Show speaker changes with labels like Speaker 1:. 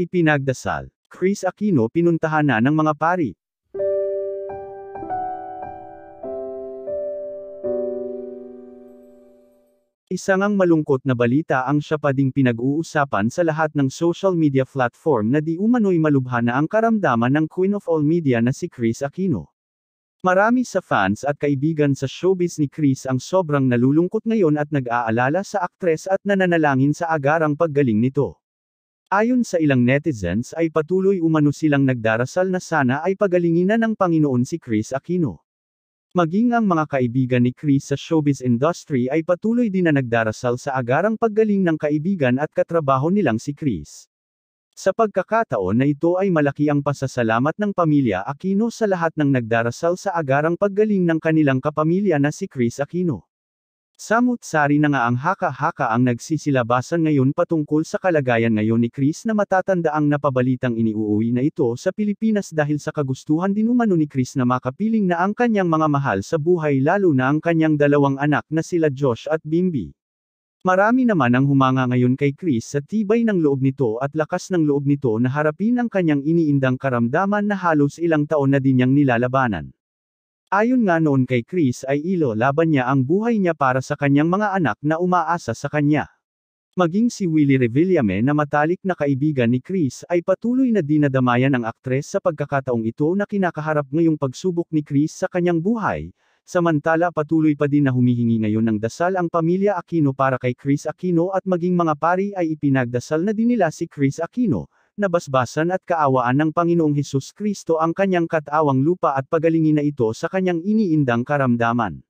Speaker 1: Ipinagdasal. Chris Aquino pinuntahan na ng mga pari. Isang ang malungkot na balita ang siya pa ding pinag-uusapan sa lahat ng social media platform na di umano'y malubha na ang karamdaman ng queen of all media na si Chris Aquino. Marami sa fans at kaibigan sa showbiz ni Chris ang sobrang nalulungkot ngayon at nag-aalala sa aktres at nananalangin sa agarang paggaling nito. Ayon sa ilang netizens ay patuloy umano silang nagdarasal na sana ay pagalingin na ng Panginoon si Chris Aquino. Maging ang mga kaibigan ni Chris sa showbiz industry ay patuloy din na nagdarasal sa agarang paggaling ng kaibigan at katrabaho nilang si Chris. Sa pagkakataon na ito ay malaki ang pasasalamat ng pamilya Aquino sa lahat ng nagdarasal sa agarang paggaling ng kanilang kapamilya na si Chris Aquino. Samut-sari na nga ang haka-haka ang nagsisilabasan ngayon patungkol sa kalagayan ngayon ni Chris na matatanda ang napabalitang iniuuwi na ito sa Pilipinas dahil sa kagustuhan din umano ni Chris na makapiling na ang kanyang mga mahal sa buhay lalo na ang kanyang dalawang anak na sila Josh at Bimby. Marami naman ang humanga ngayon kay Chris sa tibay ng loob nito at lakas ng loob nito na harapin ang kanyang iniindang karamdaman na halos ilang taon na din niyang nilalabanan. Ayon nga noon kay Chris ay ilo laban niya ang buhay niya para sa kanyang mga anak na umaasa sa kanya. Maging si Willie Revillame na matalik na kaibigan ni Chris ay patuloy na dinadamayan ang aktres sa pagkakataong ito na kinakaharap ngayong pagsubok ni Chris sa kanyang buhay, samantala patuloy pa din na humihingi ngayon ng dasal ang pamilya Aquino para kay Chris Aquino at maging mga pari ay ipinagdasal na din nila si Chris Aquino, na basbasan at kaawaan ng Panginoong Hesus Kristo ang kanyang katawang lupa at pagalingin na ito sa kanyang iniindang karamdaman.